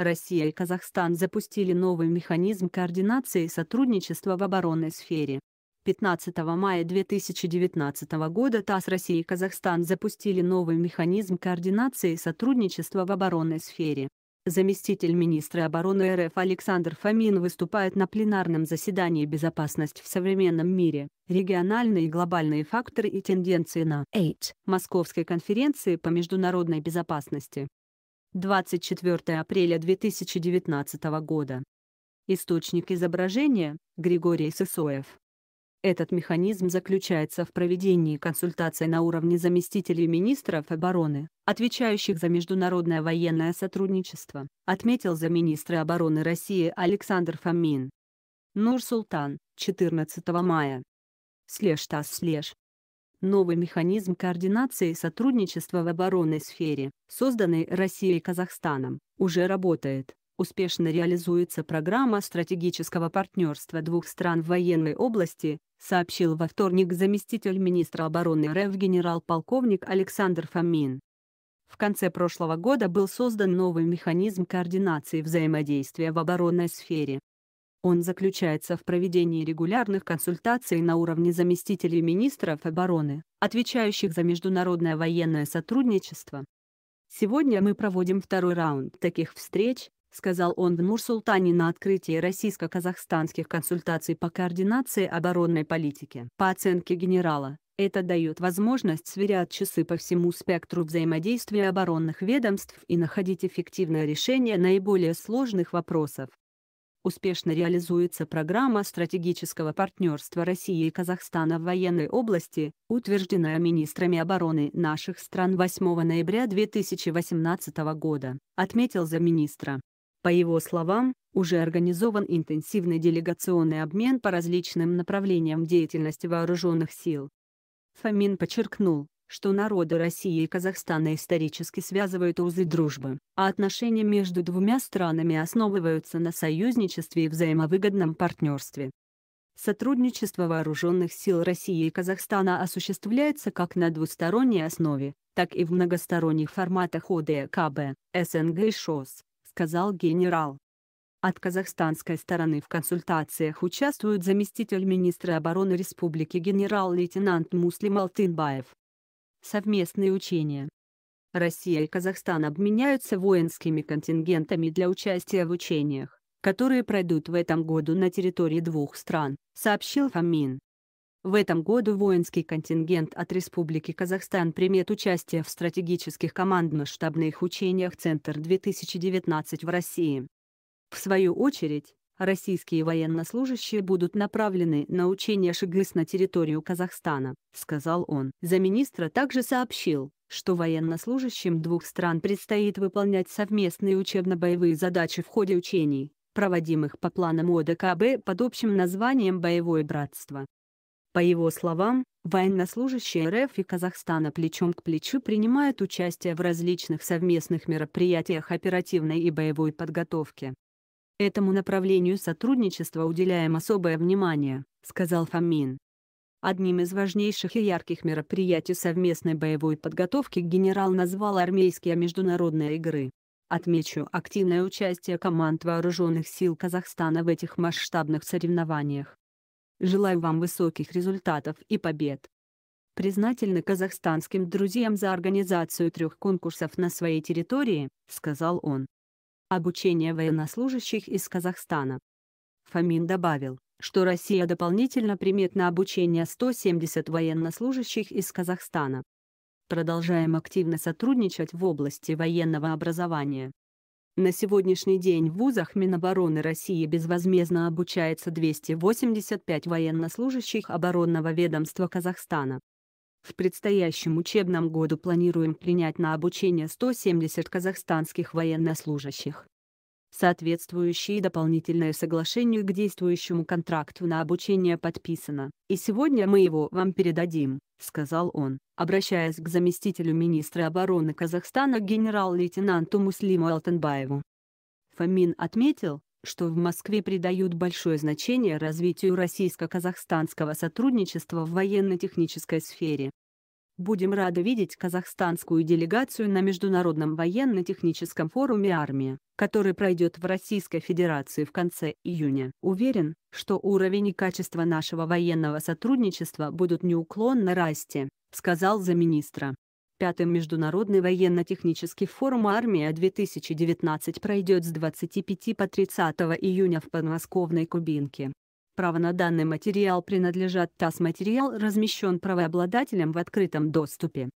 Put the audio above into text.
Россия и Казахстан запустили новый механизм координации и сотрудничества в оборонной сфере. 15 мая 2019 года ТАСС России и Казахстан запустили новый механизм координации и сотрудничества в оборонной сфере. Заместитель министра обороны РФ Александр Фомин выступает на пленарном заседании «Безопасность в современном мире. Региональные и глобальные факторы и тенденции на 8 Московской конференции по международной безопасности. 24 апреля 2019 года. Источник изображения – Григорий Сысоев. Этот механизм заключается в проведении консультаций на уровне заместителей министров обороны, отвечающих за международное военное сотрудничество, отметил замминистра обороны России Александр Фомин. Нур-Султан, 14 мая. Слеж ТАСС Слеж, Новый механизм координации сотрудничества в оборонной сфере, созданный Россией и Казахстаном, уже работает. Успешно реализуется программа стратегического партнерства двух стран в военной области, сообщил во вторник заместитель министра обороны РФ генерал-полковник Александр Фомин. В конце прошлого года был создан новый механизм координации взаимодействия в оборонной сфере, он заключается в проведении регулярных консультаций на уровне заместителей министров обороны, отвечающих за международное военное сотрудничество. «Сегодня мы проводим второй раунд таких встреч», сказал он в Нур-Султане на открытии российско-казахстанских консультаций по координации оборонной политики. По оценке генерала, это дает возможность сверять часы по всему спектру взаимодействия оборонных ведомств и находить эффективное решение наиболее сложных вопросов успешно реализуется программа стратегического партнерства России и Казахстана в военной области, утвержденная министрами обороны наших стран 8 ноября 2018 года, отметил замминистра. По его словам, уже организован интенсивный делегационный обмен по различным направлениям деятельности вооруженных сил. Фомин подчеркнул, что народы России и Казахстана исторически связывают узы дружбы, а отношения между двумя странами основываются на союзничестве и взаимовыгодном партнерстве. Сотрудничество вооруженных сил России и Казахстана осуществляется как на двусторонней основе, так и в многосторонних форматах ОДКБ, СНГ и ШОС, сказал генерал. От казахстанской стороны в консультациях участвует заместитель министра обороны республики генерал-лейтенант Муслим Алтынбаев совместные учения. Россия и Казахстан обменяются воинскими контингентами для участия в учениях, которые пройдут в этом году на территории двух стран, сообщил Фомин. В этом году воинский контингент от Республики Казахстан примет участие в стратегических командно-штабных учениях «Центр-2019» в России. В свою очередь, российские военнослужащие будут направлены на учение ШИГИС на территорию Казахстана, сказал он. Замминистра также сообщил, что военнослужащим двух стран предстоит выполнять совместные учебно-боевые задачи в ходе учений, проводимых по планам ОДКБ под общим названием «Боевое братство». По его словам, военнослужащие РФ и Казахстана плечом к плечу принимают участие в различных совместных мероприятиях оперативной и боевой подготовки. «Этому направлению сотрудничества уделяем особое внимание», — сказал Фомин. Одним из важнейших и ярких мероприятий совместной боевой подготовки генерал назвал армейские международные игры. Отмечу активное участие команд вооруженных сил Казахстана в этих масштабных соревнованиях. Желаю вам высоких результатов и побед. Признательны казахстанским друзьям за организацию трех конкурсов на своей территории, сказал он. Обучение военнослужащих из Казахстана. Фомин добавил, что Россия дополнительно примет на обучение 170 военнослужащих из Казахстана. Продолжаем активно сотрудничать в области военного образования. На сегодняшний день в вузах Минобороны России безвозмездно обучается 285 военнослужащих оборонного ведомства Казахстана. В предстоящем учебном году планируем принять на обучение 170 казахстанских военнослужащих. Соответствующие дополнительное соглашение к действующему контракту на обучение подписано, и сегодня мы его вам передадим, сказал он, обращаясь к заместителю министра обороны Казахстана генерал-лейтенанту Муслиму Алтенбаеву. Фомин отметил, что в Москве придают большое значение развитию российско-казахстанского сотрудничества в военно-технической сфере. Будем рады видеть казахстанскую делегацию на Международном военно-техническом форуме «Армия», который пройдет в Российской Федерации в конце июня. Уверен, что уровень и качество нашего военного сотрудничества будут неуклонно расти, сказал замминистра. Пятый Международный военно-технический форум «Армия-2019» пройдет с 25 по 30 июня в подмосковной Кубинке. Право на данный материал принадлежат ТАСС. Материал размещен правообладателем в открытом доступе.